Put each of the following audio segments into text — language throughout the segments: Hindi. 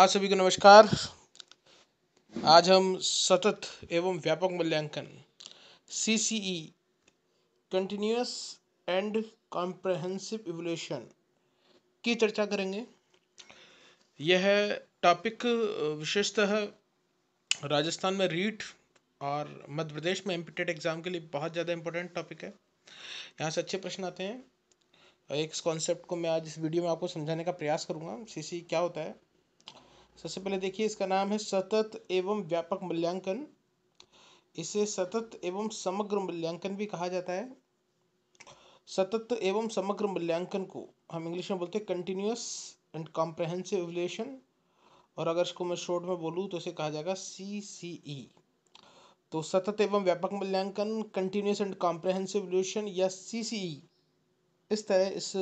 आज सभी को नमस्कार आज हम सतत एवं व्यापक मूल्यांकन C C E continuous and comprehensive evolution की चर्चा करेंगे यह टॉपिक विशेषतः राजस्थान में रीट और मध्य प्रदेश में एम्पिटेड एग्ज़ाम e के लिए बहुत ज़्यादा इम्पोर्टेंट टॉपिक है यहाँ से अच्छे प्रश्न आते हैं एक कॉन्सेप्ट को मैं आज इस वीडियो में आपको समझाने का प्रयास करूँगा सी e क्या होता है सबसे पहले देखिए इसका नाम है सतत एवं व्यापक मूल्यांकन इसे सतत एवं समग्र मूल्यांकन भी कहा जाता है सतत एवं समग्र मूल्यांकन को हम इंग्लिश में बोलते हैं कंटिन्यूस एंड कॉम्प्रहेंसिव एवलेशन और अगर इसको मैं शॉर्ट में बोलूँ तो इसे कहा जाएगा सी सी ई तो सतत एवं व्यापक मूल्यांकन कंटिन्यूस एंड कॉम्प्रहेंसिव एवलेशन या सी सी ई इस तरह इस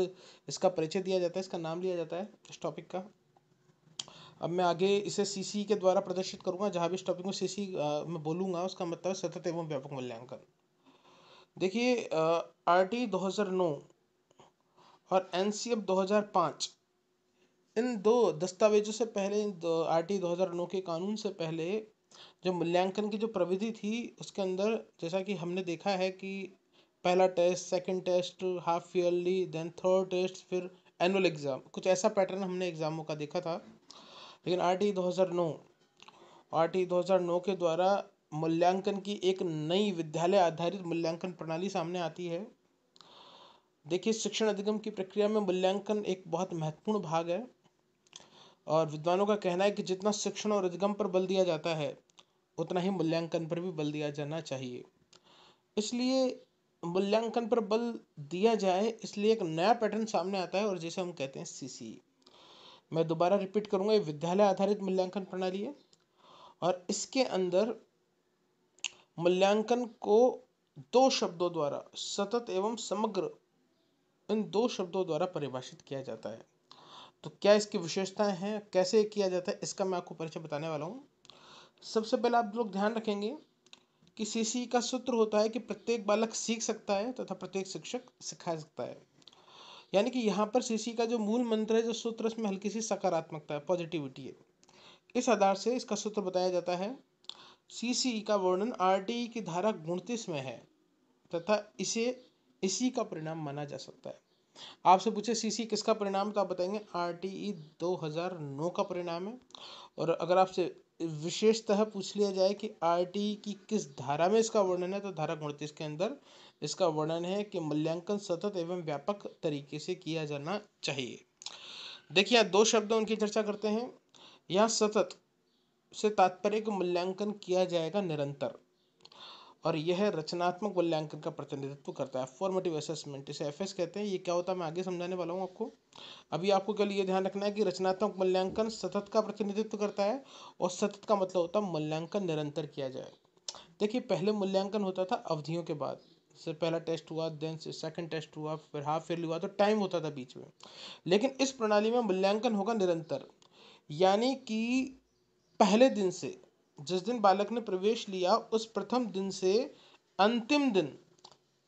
इसका परिचय दिया जाता है इसका नाम लिया जाता है इस टॉपिक का अब मैं आगे इसे सी सी के द्वारा प्रदर्शित करूँगा जहाँ भी इस टॉपिक में सी सी मैं बोलूंगा उसका मतलब सतत एवं व्यापक मूल्यांकन देखिए आर टी दो हज़ार नौ और एन सी एफ दो हज़ार पाँच इन दो दस्तावेजों से पहले इन आर टी दो हज़ार नौ के कानून से पहले जो मूल्यांकन की जो प्रविधि थी उसके अंदर जैसा कि हमने देखा है कि पहला test second test half yearly then third test फिर एनुअल एग्ज़ाम कुछ ऐसा पैटर्न हमने एग्ज़ामों का देखा था लेकिन आर टी दो हज़ार नौ आर टी दो हज़ार नौ के द्वारा मूल्यांकन की एक नई विद्यालय आधारित मूल्यांकन प्रणाली सामने आती है देखिए शिक्षण अधिगम की प्रक्रिया में मूल्यांकन एक बहुत महत्वपूर्ण भाग है और विद्वानों का कहना है कि जितना शिक्षण और अधिगम पर बल दिया जाता है उतना ही मूल्यांकन पर भी बल दिया जाना चाहिए इसलिए मूल्यांकन पर बल दिया जाए इसलिए एक नया पैटर्न सामने आता है और जिसे हम कहते हैं सी मैं दोबारा रिपीट करूँगा ये विद्यालय आधारित मूल्यांकन प्रणाली है और इसके अंदर मूल्यांकन को दो शब्दों द्वारा सतत एवं समग्र इन दो शब्दों द्वारा परिभाषित किया जाता है तो क्या इसकी विशेषताएं हैं कैसे किया जाता है इसका मैं आपको परिचय बताने वाला हूँ सबसे पहले आप लोग ध्यान रखेंगे कि सी e का सूत्र होता है कि प्रत्येक बालक सीख सकता है तथा प्रत्येक शिक्षक सिखा सकता है यानी कि यहाँ पर शिशि का जो मूल मंत्र है जो सूत्र उसमें हल्की सी सकारात्मकता है पॉजिटिविटी है इस आधार से इसका सूत्र बताया जाता है सीसी e का वर्णन आर e की धारा गुणतीस में है तथा इसे इसी का परिणाम माना जा सकता है आपसे पूछे सीसी e किसका परिणाम तो आप बताएंगे आर टी ई दो हजार नौ का परिणाम है और अगर आपसे विशेषतः पूछ लिया जाए कि आर टी की किस धारा में इसका वर्णन है तो धारा गुणतीस के अंदर इसका वर्णन है कि मूल्यांकन सतत एवं व्यापक तरीके से किया जाना चाहिए देखिए दो शब्द उनकी चर्चा करते हैं यहाँ सतत से तात्पर्य का मूल्यांकन किया जाएगा निरंतर और यह रचनात्मक मूल्यांकन का प्रतिनिधित्व करता है फॉर्मेटिव असेसमेंट इसे एफएस कहते हैं ये क्या होता है मैं आगे समझाने वाला हूँ आपको अभी आपको केवल ये ध्यान रखना है कि रचनात्मक मूल्यांकन सतत का प्रतिनिधित्व करता है और सतत का मतलब होता है मूल्यांकन निरंतर किया जाए देखिए पहले मूल्यांकन होता था अवधियों के बाद से पहला टेस्ट हुआ देन से सेकंड टेस्ट हुआ फिर हाफ फेल हुआ तो टाइम होता था बीच में लेकिन इस प्रणाली में मूल्यांकन होगा निरंतर यानी कि पहले दिन से जिस दिन बालक ने प्रवेश लिया उस प्रथम दिन से अंतिम दिन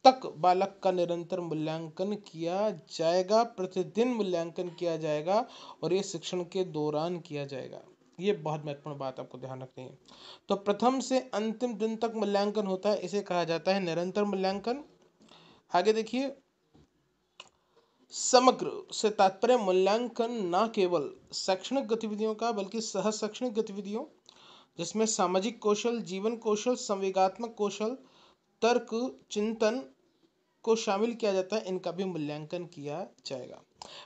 तक बालक का निरंतर मूल्यांकन किया जाएगा प्रतिदिन मूल्यांकन किया जाएगा और ये शिक्षण के दौरान किया जाएगा ये बहुत महत्वपूर्ण बात आपको ध्यान रखनी है तो प्रथम से अंतिम दिन तक मूल्यांकन होता है इसे कहा जाता है निरंतर मूल्यांकन आगे देखिए समग्र से तात्पर्य मूल्यांकन न केवल शैक्षणिक गतिविधियों का बल्कि सह शैक्षणिक गतिविधियों जिसमें सामाजिक कौशल जीवन कौशल संवेगात्मक कौशल तर्क चिंतन को शामिल किया जाता है इनका भी मूल्यांकन किया जाएगा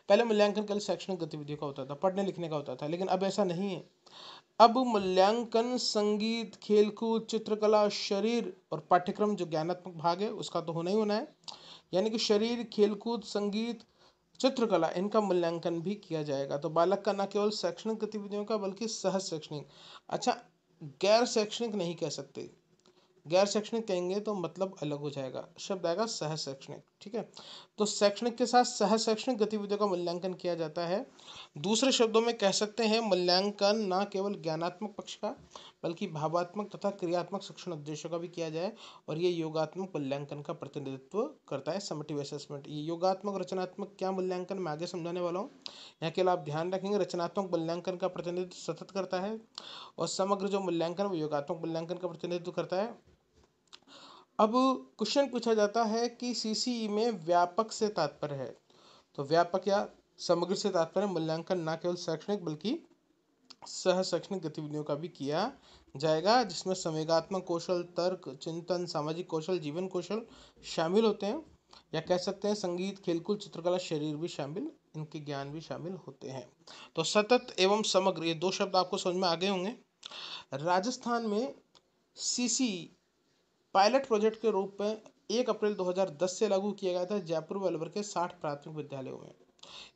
पहले मूल्यांकन केवल शैक्षणिक गतिविधियों का होता था पढ़ने लिखने का होता था लेकिन अब ऐसा नहीं है अब मूल्यांकन संगीत खेलकूद चित्रकला शरीर और पाठ्यक्रम जो ज्ञानात्मक भाग है उसका तो होना ही होना है यानी कि शरीर खेलकूद संगीत चित्रकला इनका मूल्यांकन भी किया जाएगा तो बालक का ना केवल शैक्षणिक गतिविधियों का बल्कि सहज शैक्षणिक अच्छा गैर शैक्षणिक नहीं कह सकते गैर शैक्षणिक कहेंगे तो मतलब अलग हो जाएगा शब्द आएगा सहज शैक्षणिक ठीक है तो शैक्षणिक के साथ सह शैक्षणिक गतिविधियों का मूल्यांकन किया जाता है दूसरे शब्दों में कह सकते हैं मूल्यांकन न केवल ज्ञानात्मक पक्ष का बल्कि भावात्मक तथा क्रियात्मक शिक्षण उद्देश्यों का भी किया जाए और ये योगात्मक मूल्यांकन का प्रतिनिधित्व करता है समटिव असेसमेंट ये योगात्मक रचनात्मक क्या मूल्यांकन मैं आगे समझाने वाला हूँ यहाँ के लिए आप ध्यान रखेंगे रचनात्मक मूल्यांकन का प्रतिनिधित्व सतत करता है और समग्र जो मूल्यांकन वो योगात्मक मूल्यांकन का प्रतिनिधित्व करता है अब क्वेश्चन पूछा जाता है कि सीसीई e में व्यापक से तात्पर्य है तो व्यापक या समग्र से तात्पर्य मूल्यांकन न केवल शैक्षणिक बल्कि सह शैक्षणिक गतिविधियों का भी किया जाएगा जिसमें संवेगात्मक कौशल तर्क चिंतन सामाजिक कौशल जीवन कौशल शामिल होते हैं या कह सकते हैं संगीत खेलकूद चित्रकला शरीर भी शामिल इनके ज्ञान भी शामिल होते हैं तो सतत एवं समग्र ये दो शब्द आपको समझ में आ गए होंगे राजस्थान में सीसी पायलट प्रोजेक्ट के रूप में एक अप्रैल 2010 से लागू किया गया था जयपुर व अलवर के साठ प्राथमिक विद्यालयों में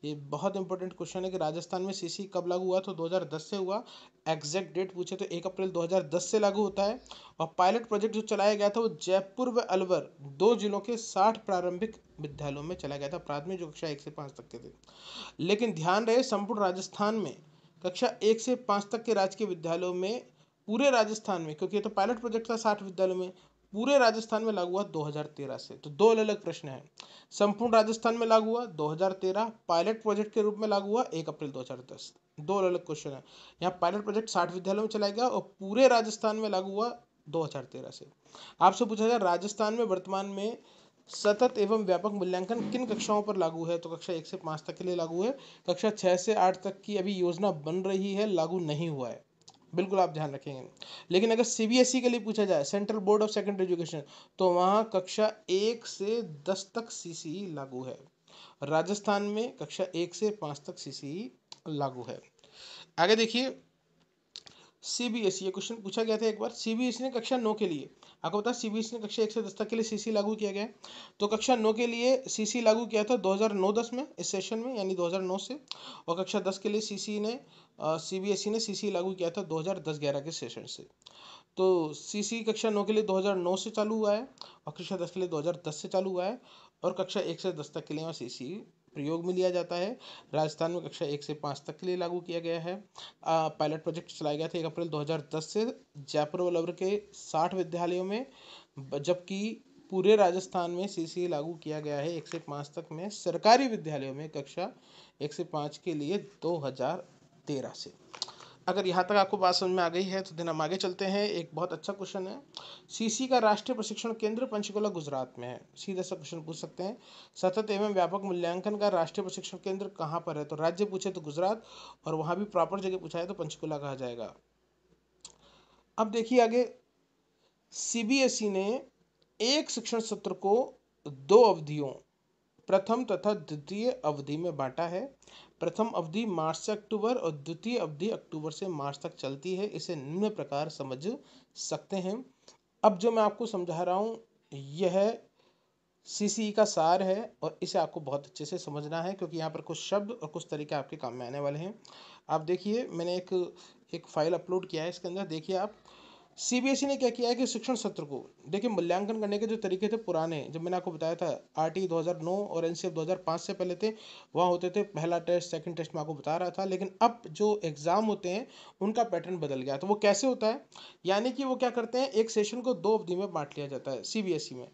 ये बहुत इंपॉर्टेंट क्वेश्चन है कि राजस्थान में सीसी कब लागू हुआ तो 2010 से हुआ एग्जैक्ट डेट पूछे तो एक अप्रैल 2010 से लागू होता है और पायलट प्रोजेक्ट जो चलाया गया था वो जयपुर व अलवर दो जिलों के साठ प्रारंभिक विद्यालयों में चलाया गया था प्राथमिक जो कक्षा एक से पाँच तक के थे लेकिन ध्यान रहे संपूर्ण राजस्थान में कक्षा एक से पाँच तक के राजकीय विद्यालयों में पूरे राजस्थान में क्योंकि ये तो पायलट प्रोजेक्ट था साठ विद्यालयों में पूरे राजस्थान में लागू हुआ 2013 से तो दो अलग अलग प्रश्न है संपूर्ण राजस्थान में लागू हुआ 2013 पायलट प्रोजेक्ट के रूप में लागू हुआ एक अप्रैल 2010 दो अलग अलग क्वेश्चन है यहाँ पायलट प्रोजेक्ट साठ विद्यालयों में चलाया गया और पूरे राजस्थान में लागू हुआ 2013 से आपसे पूछा जाए राजस्थान में वर्तमान में सतत एवं व्यापक मूल्यांकन किन कक्षाओं पर लागू है तो कक्षा एक से पाँच तक के लिए लागू है कक्षा छः से आठ तक की अभी योजना बन रही है लागू नहीं हुआ है बिल्कुल आप ध्यान रखेंगे लेकिन अगर सी बी एस ई के लिए पूछा जाए Central Board of Secondary Education तो वहाँ कक्षा एक से दस तक सी सी ई लागू है राजस्थान में कक्षा एक से पाँच तक सी सी ई लागू है आगे देखिए सी बी एस ई ये क्वेश्चन पूछा गया था एक बार सी बी एस ने कक्षा नौ के लिए आपको पता सी बी एस ई ने कक्षा एक से दस तक के लिए सी सी लागू किया गया तो कक्षा नौ के लिए सी सी लागू किया था दो हज़ार नौ दस में इस सेशन में यानी दो हज़ार नौ से और कक्षा दस के लिए सी सी ने सी बी एस ई ने सी सी लागू किया था दो हज़ार दस ग्यारह के सेशन से तो सी सी कक्षा नौ के लिए 2009 से चालू हुआ है और कक्षा दस के लिए 2010 से चालू हुआ है और कक्षा एक से दस तक के लिए यहाँ सी सी प्रयोग में लिया जाता है राजस्थान में कक्षा एक से पाँच तक के लिए लागू किया गया है पायलट प्रोजेक्ट चलाया गया था एक अप्रैल 2010 से जयपुर वल्लभर के साठ विद्यालयों में जबकि पूरे राजस्थान में सी लागू किया गया है एक से पाँच तक में सरकारी विद्यालयों में कक्षा एक से पाँच के लिए दो से अगर यहाँ तक आपको बात समझ में आ गई है तो दिन हम आगे चलते हैं एक बहुत अच्छा क्वेश्चन है सीसी का राष्ट्रीय प्रशिक्षण केंद्र पंचकुला गुजरात में है सीधा सा क्वेश्चन पूछ सकते हैं सतत एवं व्यापक मूल्यांकन का राष्ट्रीय प्रशिक्षण केंद्र कहाँ पर है तो राज्य पूछे तो गुजरात और वहाँ भी प्रॉपर जगह पूछा है तो पंचकुला कहा जाएगा अब देखिए आगे सी e ने एक शिक्षण सत्र को दो अवधियों प्रथम तथा द्वितीय अवधि में बांटा है प्रथम अवधि मार्च से अक्टूबर और द्वितीय अवधि अक्टूबर से मार्च तक चलती है इसे निम्न प्रकार समझ सकते हैं अब जो मैं आपको समझा रहा हूँ यह सी e का सार है और इसे आपको बहुत अच्छे से समझना है क्योंकि यहाँ पर कुछ शब्द और कुछ तरीके आपके काम में आने वाले हैं आप देखिए मैंने एक एक फ़ाइल अपलोड किया है इसके अंदर देखिए आप सी बी एस ई ने क्या किया है कि शिक्षण सत्र को देखिए मूल्यांकन करने के जो तरीके थे पुराने जब मैंने आपको बताया था आर टी दो हज़ार नौ और एन सी एफ दो हज़ार पाँच से पहले थे वहाँ होते थे पहला टेस्ट सेकंड टेस्ट मैं आपको बता रहा था लेकिन अब जो एग्ज़ाम होते हैं उनका पैटर्न बदल गया तो वो कैसे होता है यानी कि वो क्या करते हैं एक सेशन को दो अवधि में बांट लिया जाता है सी बी एस ई में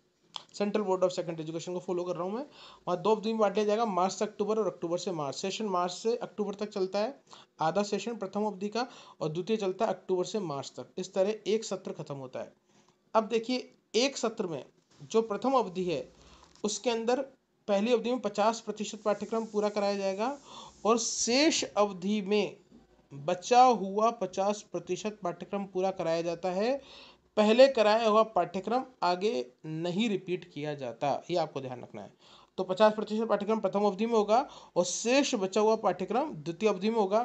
Central Board of Secondary Education को फॉलो कर रहा हूँ मैं वहाँ दो दिन बांट लिया जाएगा मार्च से अक्टूबर और अक्टूबर से मार्च सेशन मार्च से अक्टूबर तक चलता है आधा सेशन प्रथम अवधि का और द्वितीय चलता है अक्टूबर से मार्च तक इस तरह एक सत्र खत्म होता है अब देखिए एक सत्र में जो प्रथम अवधि है उसके अंदर पहली अवधि में पचास प्रतिशत पाठ्यक्रम पूरा कराया जाएगा और शेष अवधि में बचा हुआ पचास प्रतिशत पाठ्यक्रम पूरा कराया जाता है पहले कराया हुआ पाठ्यक्रम आगे नहीं रिपीट किया जाता ये आपको ध्यान रखना है तो पचास प्रतिशत पाठ्यक्रम प्रथम अवधि में होगा और शेष बचा हुआ पाठ्यक्रम द्वितीय अवधि में होगा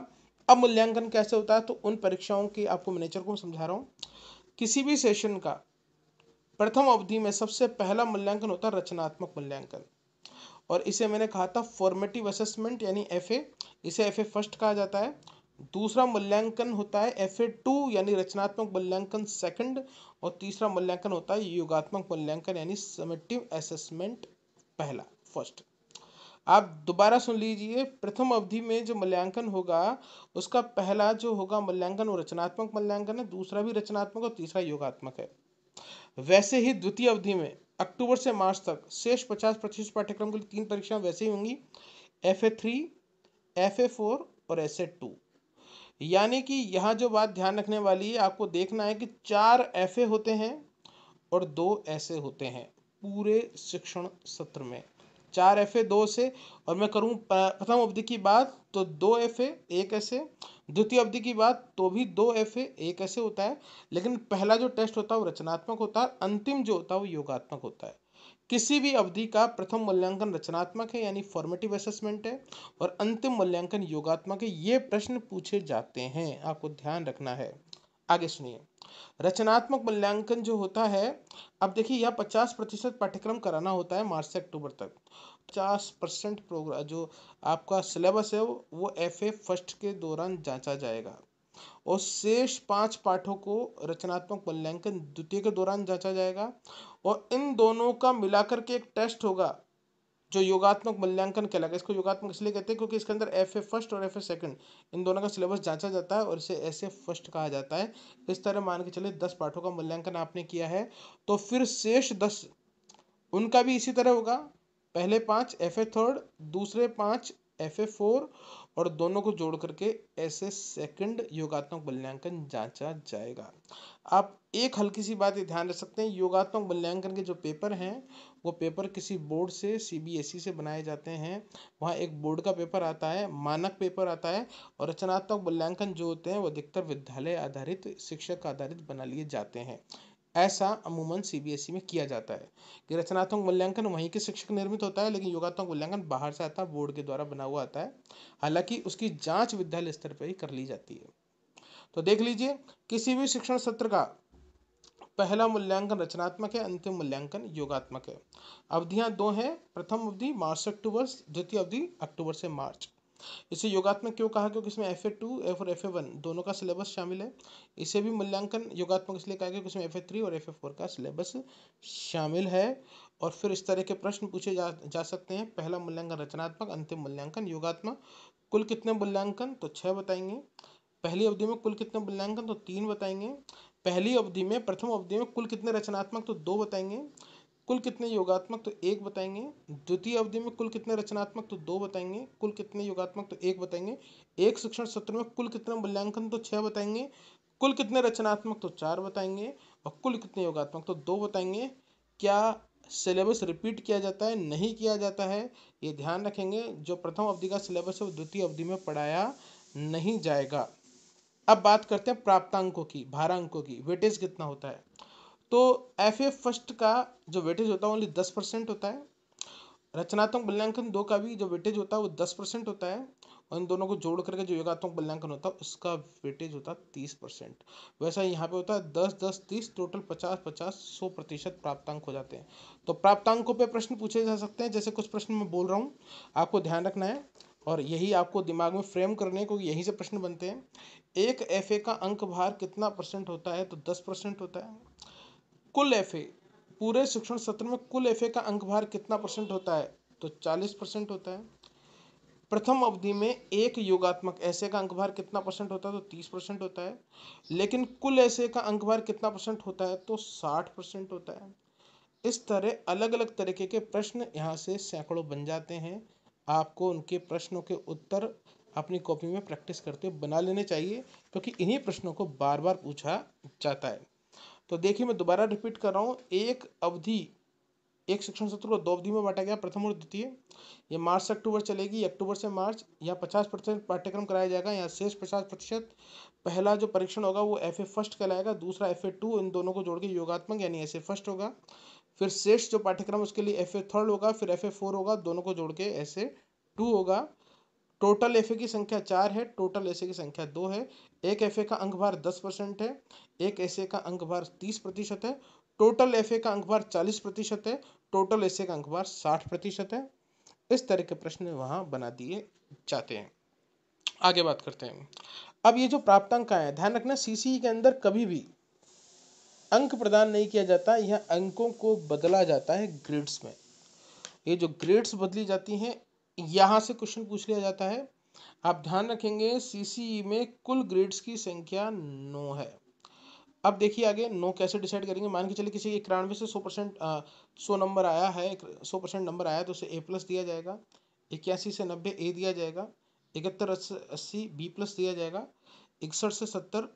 अब मूल्यांकन कैसे होता है तो उन परीक्षाओं की आपको मैनेचर को समझा रहा हूँ किसी भी सेशन का प्रथम अवधि में सबसे पहला मूल्यांकन होता है रचनात्मक मूल्यांकन और इसे मैंने कहा था फॉर्मेटिव असेसमेंट यानी एफ इसे एफ फर्स्ट कहा जाता है दूसरा मूल्यांकन होता है एफ ए टू यानी रचनात्मक मूल्यांकन सेकंड और तीसरा मूल्यांकन होता है योगात्मक मूल्यांकन यानी समेटिव असेसमेंट पहला फर्स्ट आप दोबारा सुन लीजिए प्रथम अवधि में जो मूल्यांकन होगा उसका पहला जो होगा मूल्यांकन वो रचनात्मक मूल्यांकन है दूसरा भी रचनात्मक और तीसरा योगात्मक है वैसे ही द्वितीय अवधि में अक्टूबर से मार्च तक शेष पचास प्रतिशत पाठ्यक्रम के लिए तीन परीक्षाएं वैसे ही होंगी F A three F A four और एस ए टू यानी कि यहाँ जो बात ध्यान रखने वाली है आपको देखना है कि चार ऐसे होते हैं और दो ऐसे होते हैं पूरे शिक्षण सत्र में चार एफ ए दो से और मैं करूँ प्रथम अवधि की बात तो दो एफ ए एक ऐसे द्वितीय अवधि की बात तो भी दो एफ ए एक ऐसे होता है लेकिन पहला जो टेस्ट होता है वो रचनात्मक होता है अंतिम जो होता है वो योगात्मक होता है किसी भी अवधि का प्रथम मूल्यांकन रचनात्मक है यानी फॉर्मेटिव असेसमेंट है और अंतिम मूल्यांकन योगात्मक है ये प्रश्न पूछे जाते हैं आपको ध्यान रखना है आगे सुनिए रचनात्मक मूल्यांकन जो होता है अब देखिए यह पचास प्रतिशत पाठ्यक्रम कराना होता है मार्च से अक्टूबर तक पचास परसेंट प्रोग्राम जो आपका सिलेबस है वो एफ ए फर्स्ट के दौरान जांचा जाएगा और शेष पांच पाठों को रचनात्मक मूल्यांकन द्वितीय के दौरान जांचा जाएगा और इन दोनों का मिलाकर के एक टेस्ट होगा जो योगात्मक मूल्यांकन कहलाएगा इसको योगात्मक इसलिए कहते हैं क्योंकि इसके अंदर एफ ए फर्स्ट और एफ ए सेकंड इन दोनों का सिलेबस जांचा जाता है और इसे एस ए फर्स्ट कहा जाता है इस तरह मान के चले दस पाठों का मूल्यांकन आपने किया है तो फिर शेष दस उनका भी इसी तरह होगा पहले पाँच एफ ए थर्ड दूसरे पाँच एफ ए फोर और दोनों को जोड़ करके ऐसे सेकंड योगात्मक मूल्यांकन जांचा जाएगा आप एक हल्की सी बात ध्यान रख सकते हैं योगात्मक मूल्यांकन के जो पेपर हैं वो पेपर किसी बोर्ड से सी बी एस ई से बनाए जाते हैं वहाँ एक बोर्ड का पेपर आता है मानक पेपर आता है और रचनात्मक मूल्यांकन जो होते हैं वो अधिकतर विद्यालय आधारित शिक्षक आधारित बना लिए जाते हैं ऐसा अमूमन सीबीएसई e में किया जाता है कि रचनात्मक मूल्यांकन वहीं के शिक्षक निर्मित होता है लेकिन योगात्मक मूल्यांकन बाहर से आता है बोर्ड के द्वारा बना हुआ आता है हालांकि उसकी जांच विद्यालय स्तर पर ही कर ली जाती है तो देख लीजिए किसी भी शिक्षण सत्र का पहला मूल्यांकन रचनात्मक है अंतिम मूल्यांकन योगात्मक है अवधियां दो हैं प्रथम अवधि मार्च से अक्टूबर द्वितीय अवधि अक्टूबर से मार्च इसे योगात्मक क्यों कहा क्योंकि इसमें एफ ए टू एफ और एफ ए वन दोनों का सिलेबस शामिल है इसे भी मूल्यांकन योगात्मक इसलिए कहा गया क्योंकि इसमें एफ ए थ्री और एफ ए फोर का सिलेबस शामिल है और फिर इस तरह के प्रश्न पूछे जा जा सकते हैं पहला मूल्यांकन रचनात्मक अंतिम मूल्यांकन योगात्मक कुल कितने मूल्यांकन तो छः बताएंगे पहली अवधि में कुल कितने मूल्यांकन तो तीन बताएंगे पहली अवधि में प्रथम अवधि में कुल कितने रचनात्मक तो दो बताएंगे कुल कितने योगात्मक तो एक बताएंगे द्वितीय अवधि में कुल कितने रचनात्मक तो दो बताएंगे कुल कितने योगात्मक तो एक बताएंगे एक शिक्षण सत्र में कुल कितने मूल्यांकन तो छह बताएंगे कुल कितने रचनात्मक तो चार बताएंगे और कुल कितने योगात्मक तो दो बताएंगे क्या सिलेबस रिपीट किया जाता है नहीं किया जाता है ये ध्यान रखेंगे जो प्रथम अवधि का सिलेबस है वो द्वितीय अवधि में पढ़ाया नहीं जाएगा अब बात करते हैं प्राप्तांकों की भारांकों की वेटेज कितना होता है तो एफ ए फर्स्ट का जो वेटेज होता है ओनली दस परसेंट होता है रचनात्मक मूल्यांकन दो का भी जो वेटेज होता है वो दस परसेंट होता है और इन दोनों को जोड़ करके जो योगात्मक मूल्यांकन होता है उसका वेटेज होता है तीस परसेंट वैसा यहाँ पे होता है दस दस तीस टोटल पचास पचास सौ प्रतिशत प्राप्तांक हो जाते हैं तो प्राप्तांकों पे प्रश्न पूछे जा सकते हैं जैसे कुछ प्रश्न मैं बोल रहा हूँ आपको ध्यान रखना है और यही आपको दिमाग में फ्रेम करने को यहीं से प्रश्न बनते हैं एक एफ का अंक भार कितना परसेंट होता है तो दस परसेंट होता है कुल एफ पूरे शिक्षण सत्र में कुल एफ का अंक भार कितना परसेंट होता है तो चालीस परसेंट होता है प्रथम अवधि में एक योगात्मक ऐसे का अंक भार कितना परसेंट होता है तो तीस परसेंट होता है लेकिन कुल ऐसे का अंक भार कितना परसेंट होता है तो साठ परसेंट होता है इस तरह अलग अलग तरीके के प्रश्न यहाँ से सैकड़ों बन जाते हैं आपको उनके प्रश्नों के उत्तर अपनी कॉपी में प्रैक्टिस करते हुए बना लेने चाहिए क्योंकि तो इन्हीं प्रश्नों को बार बार पूछा जाता है तो देखिए मैं दोबारा रिपीट कर रहा हूँ एक अवधि एक शिक्षण सत्र को दो अवधि में बांटा गया प्रथम और द्वितीय ये मार्च से अक्टूबर चलेगी अक्टूबर से मार्च यहाँ पचास प्रतिशत पाठ्यक्रम कराया जाएगा यहाँ शेष पचास प्रतिशत पहला जो परीक्षण होगा वो एफ ए फर्स्ट कहलाएगा दूसरा एफ ए टू इन दोनों को जोड़ के योगात्मक यानी एस ए फर्स्ट होगा फिर शेष जो पाठ्यक्रम उसके लिए एफ ए थर्ड होगा फिर एफ ए फोर होगा दोनों को जोड़ के एस ए टू होगा टोटल एफ की संख्या चार है टोटल ऐसे की संख्या दो है एक एफ का अंक भार दस परसेंट है एक ऐसे का अंक भार तीस प्रतिशत है टोटल एफ का अंक भार चालीस प्रतिशत है टोटल ऐसे का अंक भार साठ प्रतिशत है इस तरह के प्रश्न वहाँ बना दिए जाते हैं आगे बात करते हैं अब ये जो प्राप्त अंक आए ध्यान रखना सी e के अंदर कभी भी अंक प्रदान नहीं किया जाता यह अंकों को बदला जाता है ग्रेड्स में ये जो ग्रेड्स बदली जाती हैं यहाँ से क्वेश्चन पूछ लिया जाता है आप ध्यान रखेंगे ई e में कुल ग्रेड्स की संख्या नौ है अब देखिए आगे नो कैसे डिसाइड करेंगे मान के चलिए किसी इक्यानवे से सौ परसेंट सौ नंबर आया है सौ परसेंट नंबर आया तो उसे ए प्लस दिया जाएगा इक्यासी से नब्बे ए दिया जाएगा इकहत्तर अस्सी बी प्लस दिया जाएगा इकसठ से सत्तर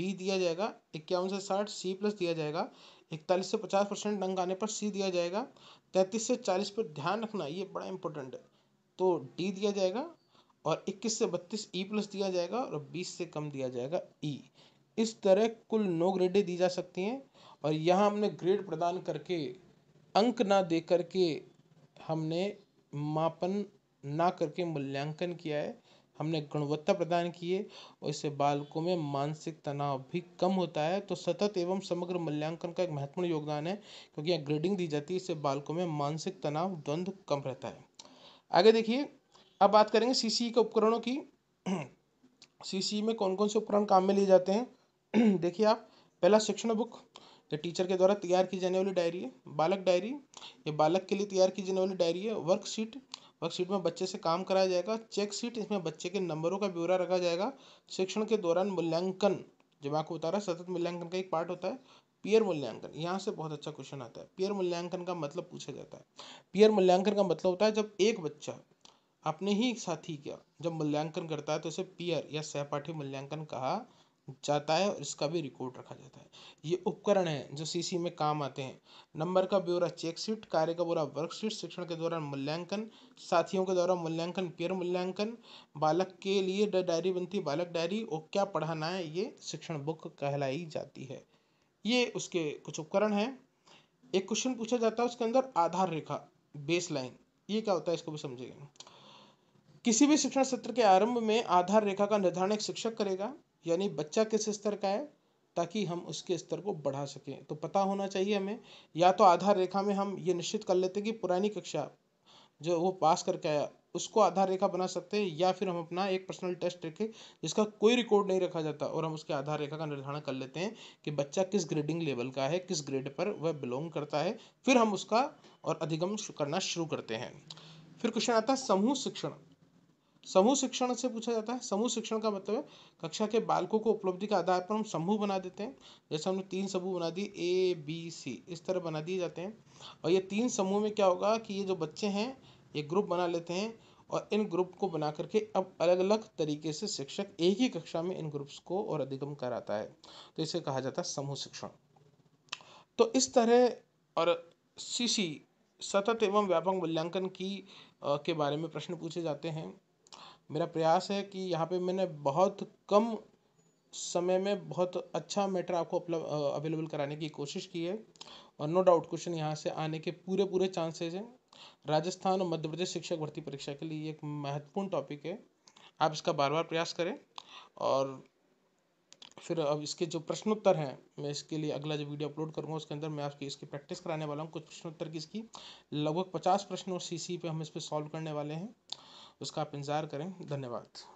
बी दिया जाएगा इक्यावन से साठ सी प्लस दिया जाएगा इकतालीस से पचास परसेंट अंक आने पर सी दिया जाएगा तैंतीस से चालीस पर ध्यान रखना ये बड़ा इंपॉर्टेंट है तो डी दिया जाएगा और 21 से 32 ई प्लस दिया जाएगा और 20 से कम दिया जाएगा ई e. इस तरह कुल नौ ग्रेडें दी जा सकती हैं और यहाँ हमने ग्रेड प्रदान करके अंक ना दे करके हमने मापन ना करके मूल्यांकन किया है हमने गुणवत्ता प्रदान की है और इससे बालकों में मानसिक तनाव भी कम होता है तो सतत एवं समग्र मूल्यांकन का एक महत्वपूर्ण योगदान है क्योंकि यहाँ ग्रेडिंग दी जाती है इससे बालकों में मानसिक तनाव द्वंद्व कम रहता है आगे देखिए अब बात करेंगे सीसी e के उपकरणों की सीसी e में कौन कौन से उपकरण काम में लिए जाते हैं देखिए आप पहला शिक्षण बुक ये टीचर के द्वारा तैयार की जाने वाली डायरी है बालक डायरी ये बालक के लिए तैयार की जाने वाली डायरी है वर्कशीट वर्कशीट में बच्चे से काम कराया जाएगा चेक शीट इसमें बच्चे के नंबरों का ब्यौरा रखा जाएगा शिक्षण के दौरान मूल्यांकन जो मैं आपको बता रहा सतत मूल्यांकन का एक पार्ट होता है पीयर मूल्यांकन यहाँ से बहुत अच्छा क्वेश्चन आता है पीयर मूल्यांकन का मतलब पूछा जाता है पीयर मूल्यांकन का मतलब होता है जब एक बच्चा अपने ही साथी का जब मूल्यांकन करता है तो उसे पीयर या सहपाठी मूल्यांकन कहा जाता है और इसका भी रिकॉर्ड रखा जाता है ये उपकरण है जो सीसी में काम आते हैं नंबर का ब्यौरा चेकशीट कार्य का ब्यौरा वर्कशीट शिक्षण के दौरान मूल्यांकन साथियों के द्वारा मूल्यांकन पियर मूल्यांकन बालक के लिए डायरी बनती बालक डायरी और क्या पढ़ाना है ये शिक्षण बुक कहलाई जाती है ये उसके कुछ उपकरण हैं एक क्वेश्चन पूछा जाता है उसके अंदर आधार रेखा बेस लाइन ये क्या होता है इसको भी समझेंगे किसी भी शिक्षण सत्र के आरंभ में आधार रेखा का निर्धारण एक शिक्षक करेगा यानी बच्चा किस स्तर का है ताकि हम उसके स्तर को बढ़ा सकें तो पता होना चाहिए हमें या तो आधार रेखा में हम ये निश्चित कर लेते कि पुरानी कक्षा जो वो पास करके आया उसको आधार रेखा बना सकते हैं या फिर हम अपना एक पर्सनल टेस्ट रखें जिसका कोई रिकॉर्ड नहीं रखा जाता और हम उसके आधार रेखा का निर्धारण कर लेते हैं कि बच्चा किस ग्रेडिंग लेवल का है किस ग्रेड पर वह बिलोंग करता है फिर हम उसका और अधिगम करना शुरू करते हैं फिर क्वेश्चन आता है समूह शिक्षण समूह शिक्षण से पूछा जाता है समूह शिक्षण का मतलब है कक्षा के बालकों को उपलब्धि के आधार पर हम समूह बना देते हैं जैसे हमने तीन समूह बना दिए ए बी सी इस तरह बना दिए जाते हैं और ये तीन समूह में क्या होगा कि ये जो बच्चे हैं ये ग्रुप बना लेते हैं और इन ग्रुप को बना करके अब अलग अलग तरीके से शिक्षक एक ही कक्षा में इन ग्रुप्स को और अधिगम कराता है तो इसे कहा जाता है समूह शिक्षण तो इस तरह और सीसी सतत एवं व्यापक मूल्यांकन की आ, के बारे में प्रश्न पूछे जाते हैं मेरा प्रयास है कि यहाँ पे मैंने बहुत कम समय में बहुत अच्छा मैटर आपको अवेलेबल कराने की कोशिश की है और नो डाउट क्वेश्चन यहाँ से आने के पूरे पूरे चांसेज हैं राजस्थान और मध्य प्रदेश शिक्षक भर्ती परीक्षा के लिए एक महत्वपूर्ण टॉपिक है आप इसका बार बार प्रयास करें और फिर अब इसके जो प्रश्नोत्तर हैं मैं इसके लिए अगला जो वीडियो अपलोड करूंगा उसके अंदर मैं आपकी इसकी प्रैक्टिस कराने वाला हूँ कुछ प्रश्नोत्तर की इसकी लगभग पचास प्रश्नों सी सी पे हम इस पर सॉल्व करने वाले हैं उसका आप इंतज़ार करें धन्यवाद